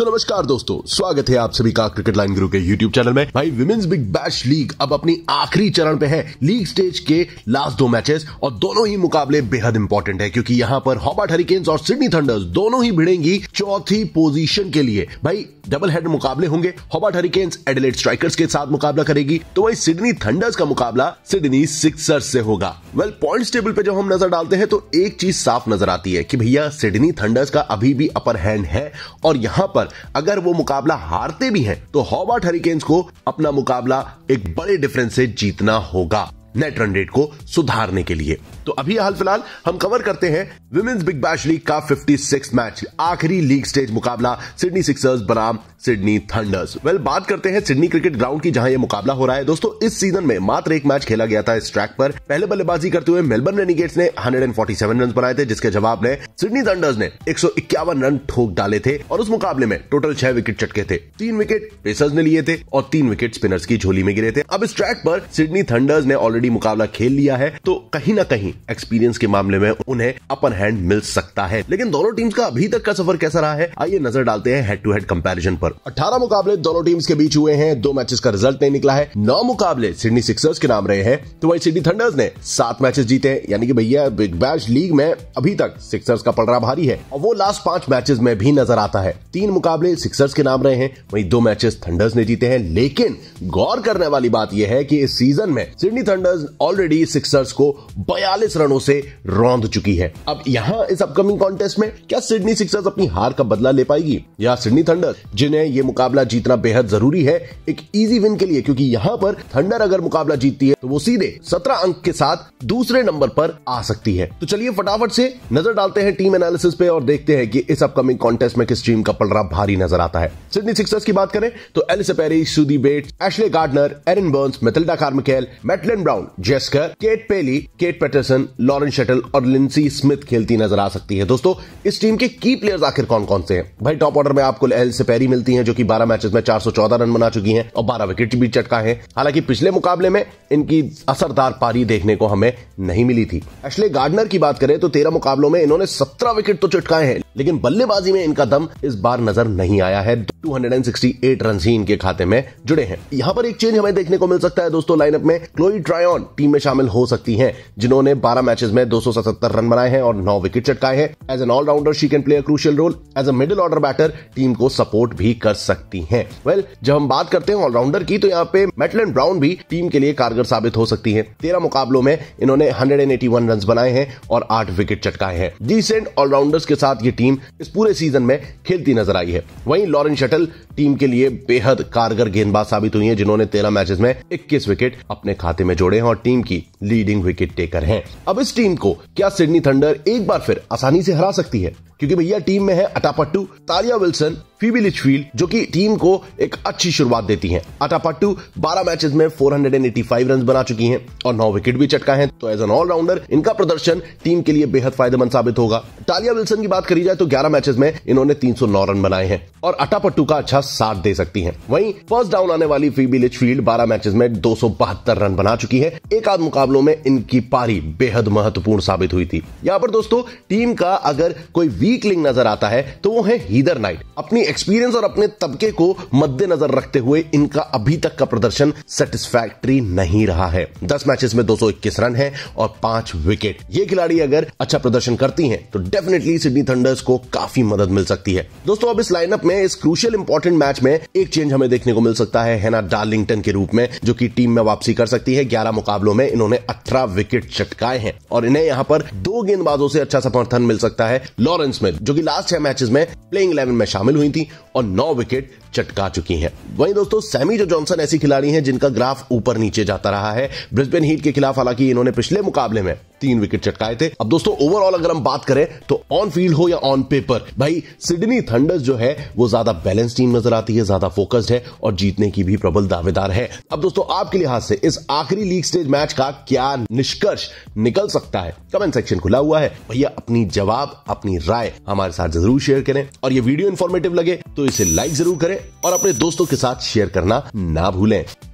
तो नमस्कार दोस्तों स्वागत है आप सभी का क्रिकेट लाइन गुरु के यूट्यूब चैनल में भाई विमेन्स बिग बैश लीग अब अपनी आखिरी चरण पे है लीग स्टेज के लास्ट दो मैचेस और दोनों ही मुकाबले बेहद इंपॉर्टेंट है क्योंकि यहाँ पर हॉबर्ट हरिकेन्स और सिडनी थंडर्स दोनों ही भिड़ेंगी चौथी पोजिशन के लिए भाई डबल हेड मुकाबले होंगे हॉबर्ट हरिकेन्स एडिलेट स्ट्राइकर्स के साथ मुकाबला करेगी तो वही सिडनी थंडर्स का मुकाबला सिडनी सिक्सर्स से होगा वेल पॉइंट टेबल पे जब हम नजर डालते हैं तो एक चीज साफ नजर आती है कि भैया सिडनी थंडर्स का अभी भी अपर हैंड है और यहाँ पर अगर वो मुकाबला हारते भी हैं तो हॉबर्ट हरिकेन्स को अपना मुकाबला एक बड़े डिफरेंस से जीतना होगा नेट रन रेट को सुधारने के लिए तो अभी हाल फिलहाल हम कवर करते हैं विमेन्स बिग बैश लीग का 56 मैच आखिरी लीग स्टेज मुकाबला सिडनी सिक्सर्स बनाम सिडनी थंडर्स वेल बात करते हैं सिडनी क्रिकेट ग्राउंड की जहां यह मुकाबला हो रहा है दोस्तों इस सीजन में मात्र एक मैच खेला गया था इस ट्रैक पर पहले बल्लेबाजी करते हुए मेलबर्न रेनिगेट्स ने 147 रन बनाए थे जिसके जवाब में सिडनी थंडर्स ने एक रन ठोक डाले थे और उस मुकाबले में टोटल छह विकेट चटके थे तीन विकेट पेसर्स ने लिए थे और तीन विकेट स्पिनर्स की झोली में गिरे थे अब इस ट्रैक पर सिडनी थंडर्स ने ऑलरेडी ऑलरेडी मुकाबला खेल लिया है तो कहीं ना कहीं एक्सपीरियंस के मामले में उन्हें अपन हैंड मिल सकता है लेकिन दोनों टीम्स का अभी तक का सफर कैसा रहा है आइए नजर डालते हैं हेड टू हेड कंपेरिजन पर अठारह मुकाबले दोनों टीम्स के बीच हुए हैं दो मैचेस का रिजल्ट नहीं निकला है नौ मुकाबले सिडनी सिक्सर्स के नाम रहे हैं तो वही सिडनी थंडर्स ने सात मैचेस जीते हैं यानी कि भैया बिग बैश लीग में अभी तक सिक्सर्स का पलड़ा भारी है और वो लास्ट पांच मैचेस में भी नजर आता है तीन मुकाबले सिक्सर्स के नाम रहे हैं वही दो मैचेस थंडर्स ने जीते हैं लेकिन गौर करने वाली बात यह है कि इस सीजन में Sydney Thunders riders already sixers को बयालीस रनों से रौंद चुकी है अब यहाँ इस अपकमिंग कॉन्टेस्ट में क्या सिडनी सिक्सर्स अपनी हार का बदला ले पाएगी या सिडनी थंडर जिन्हें ये मुकाबला जीतना बेहद जरूरी है एक इजी विन के लिए क्योंकि यहाँ पर थंडर अगर मुकाबला जीतती है तो वो सीधे सत्रह अंक के साथ दूसरे नंबर पर आ सकती है तो चलिए फटाफट से नजर डालते हैं टीम एनालिसिस पे और देखते हैं कि इस अपकमिंग कॉन्टेस्ट में किस टीम का पलड़ा भारी नजर आता है सिडनी सिक्सर्स की बात करें तो Ellyse Perry Suzie Bates Ashleigh Gardner Erin Burns Mathilda Carmichael Maitlan Brown Brown Jess Kerr Kate पेली केट पेटरसन लॉरेंस शटल और लिंसी स्मिथ खेलती नजर आ सकती है दोस्तों इस टीम के की प्लेयर्स आखिर कौन कौन से हैं भाई टॉप ऑर्डर में आपको एल से पैरी मिलती है जो की बारह मैचेस में चार रन बना चुकी है और बारह विकेट भी चटका है हालांकि पिछले मुकाबले में इनकी असरदार पारी देखने को हमें नहीं मिली थी एशले गार्डनर की बात करें तो तेरह मुकाबलों में इन्होंने सत्रह विकेट तो चटकाए हैं लेकिन बल्लेबाजी में इनका दम इस बार नजर नहीं आया है 268 रन ही इनके खाते में जुड़े हैं यहाँ पर एक चेंज हमें देखने को मिल सकता है दोस्तों लाइनअप में क्लोई ट्रायो ऑन टीम में शामिल हो सकती हैं जिन्होंने 12 मैचेस में 277 रन बनाए हैं और 9 विकेट चटकाए हैं as an allrounder she can play a crucial role as a middle order batter team को सपोर्ट भी कर सकती हैं वेल well, जब हम बात करते हैं ऑलराउंडर की तो यहाँ पे मेटल ब्राउन भी टीम के लिए कारगर साबित हो सकती है तेरह मुकाबलों में इन्होंने हंड्रेड रन बनाए हैं और आठ विकेट चटकाए हैं डिसेंट ऑलराउंडर्स के साथ ये टीम इस पूरे सीजन में खेलती नजर आई है वहीं लॉरेंस शटल टीम के लिए बेहद कारगर गेंदबाज साबित हुई है जिन्होंने तेरह मैचेस में इक्कीस विकेट अपने खाते में जोड़े और टीम की लीडिंग विकेट टेकर हैं अब इस टीम को क्या सिडनी थंडर एक बार फिर आसानी से हरा सकती है क्योंकि भैया टीम में है Athapaththu Tahlia Wilson Phoebe Litchfield जो कि टीम को एक अच्छी शुरुआत देती है अटापट्टू 12 मैचेस में 485 रन बना चुकी हैं और 9 विकेट भी चटका है तो एज एन ऑलराउंडर इनका प्रदर्शन टीम के लिए बेहद फायदेमंद साबित होगा टालिया विल्सन की बात करी जाए तो ग्यारह मैचेस में इन्होंने 309 रन बनाए हैं और अटापट्टू का अच्छा साथ दे सकती है वहीं फर्स्ट डाउन आने वाली फीबी लिचफील्ड बारह मैचेस में दो रन बना चुकी है एक आध मुकाबलों में इनकी पारी बेहद महत्वपूर्ण साबित हुई थी यहाँ पर दोस्तों टीम का अगर कोई वीक लिंक नजर आता है तो वो है हीदर नाइट अपनी एक्सपीरियंस और अपने तबके को मद्देनजर रखते हुए इनका अभी तक का प्रदर्शन सेटिस्फैक्ट्री नहीं रहा है दस मैचेस में 221 रन है और पांच विकेट ये खिलाड़ी अगर अच्छा प्रदर्शन करती हैं तो डेफिनेटली सिडनी थंडर्स को काफी मदद मिल सकती है दोस्तों अब इस लाइनअप में इस क्रूशियल इंपॉर्टेंट मैच में एक चेंज हमें देखने को मिल सकता है हैना डार्लिंगटन के रूप में जो की टीम में वापसी कर सकती है ग्यारह मुकाबलों में इन्होंने अठारह विकेट चटकाए हैं और इन्हें यहाँ पर दो गेंदबाजों से अच्छा समर्थन मिल सकता है लॉरेंस में जो की लास्ट छह मैचेस में प्लेइंग इलेवन में शामिल हुई थी City और नौ विकेट चटका चुकी हैं वहीं दोस्तों सैमी जो जॉनसन ऐसी खिलाड़ी हैं जिनका ग्राफ ऊपर नीचे जाता रहा है ब्रिस्बेन हीट के खिलाफ हालांकि इन्होंने पिछले मुकाबले में तीन विकेट चटकाए थे अब दोस्तों ओवरऑल अगर हम बात करें तो ऑन फील्ड हो या ऑन पेपर भाई सिडनी थंडर्स जो है वो ज्यादा बैलेंस टीम नजर आती है ज्यादा फोकस्ड है और जीतने की भी प्रबल दावेदार है अब दोस्तों आपके लिहाज से इस आखिरी लीग स्टेज मैच का क्या निष्कर्ष निकल सकता है कमेंट सेक्शन खुला हुआ है भैया अपनी जवाब अपनी राय हमारे साथ जरूर शेयर करें और ये वीडियो इन्फॉर्मेटिव लगे तो तो इसे लाइक जरूर करें और अपने दोस्तों के साथ शेयर करना ना भूलें